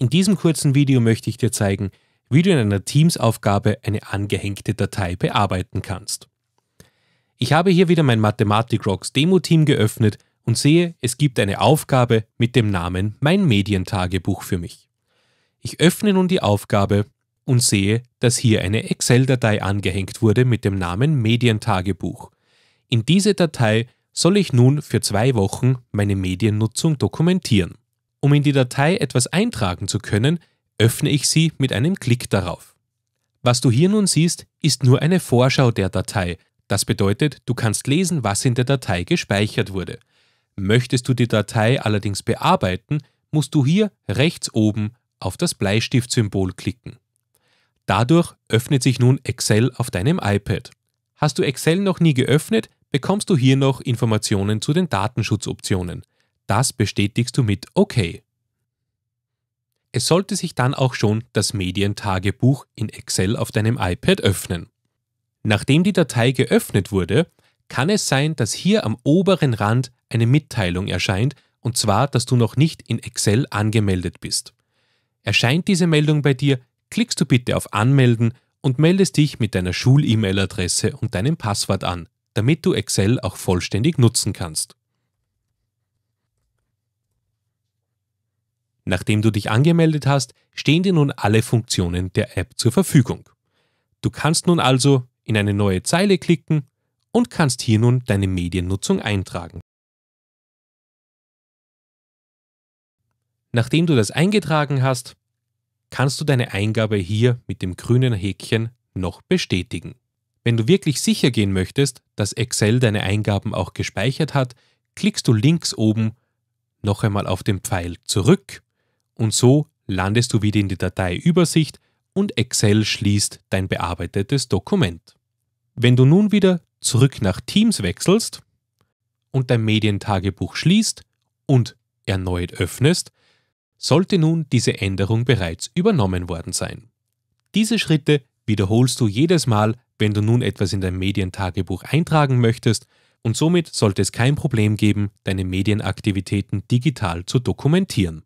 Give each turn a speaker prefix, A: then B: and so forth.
A: In diesem kurzen Video möchte ich dir zeigen, wie du in einer Teams-Aufgabe eine angehängte Datei bearbeiten kannst. Ich habe hier wieder mein Mathematik Rocks Demo-Team geöffnet und sehe, es gibt eine Aufgabe mit dem Namen Mein Medientagebuch für mich. Ich öffne nun die Aufgabe und sehe, dass hier eine Excel-Datei angehängt wurde mit dem Namen Medientagebuch. In diese Datei soll ich nun für zwei Wochen meine Mediennutzung dokumentieren. Um in die Datei etwas eintragen zu können, öffne ich sie mit einem Klick darauf. Was du hier nun siehst, ist nur eine Vorschau der Datei. Das bedeutet, du kannst lesen, was in der Datei gespeichert wurde. Möchtest du die Datei allerdings bearbeiten, musst du hier rechts oben auf das Bleistiftsymbol klicken. Dadurch öffnet sich nun Excel auf deinem iPad. Hast du Excel noch nie geöffnet, bekommst du hier noch Informationen zu den Datenschutzoptionen. Das bestätigst du mit OK. Es sollte sich dann auch schon das Medientagebuch in Excel auf deinem iPad öffnen. Nachdem die Datei geöffnet wurde, kann es sein, dass hier am oberen Rand eine Mitteilung erscheint, und zwar, dass du noch nicht in Excel angemeldet bist. Erscheint diese Meldung bei dir, klickst du bitte auf Anmelden und meldest dich mit deiner Schul-E-Mail-Adresse und deinem Passwort an, damit du Excel auch vollständig nutzen kannst. Nachdem du dich angemeldet hast, stehen dir nun alle Funktionen der App zur Verfügung. Du kannst nun also in eine neue Zeile klicken und kannst hier nun deine Mediennutzung eintragen. Nachdem du das eingetragen hast, kannst du deine Eingabe hier mit dem grünen Häkchen noch bestätigen. Wenn du wirklich sicher gehen möchtest, dass Excel deine Eingaben auch gespeichert hat, klickst du links oben noch einmal auf den Pfeil zurück und so landest du wieder in die Dateiübersicht und Excel schließt dein bearbeitetes Dokument. Wenn du nun wieder zurück nach Teams wechselst und dein Medientagebuch schließt und erneut öffnest, sollte nun diese Änderung bereits übernommen worden sein. Diese Schritte wiederholst du jedes Mal, wenn du nun etwas in dein Medientagebuch eintragen möchtest, und somit sollte es kein Problem geben, deine Medienaktivitäten digital zu dokumentieren.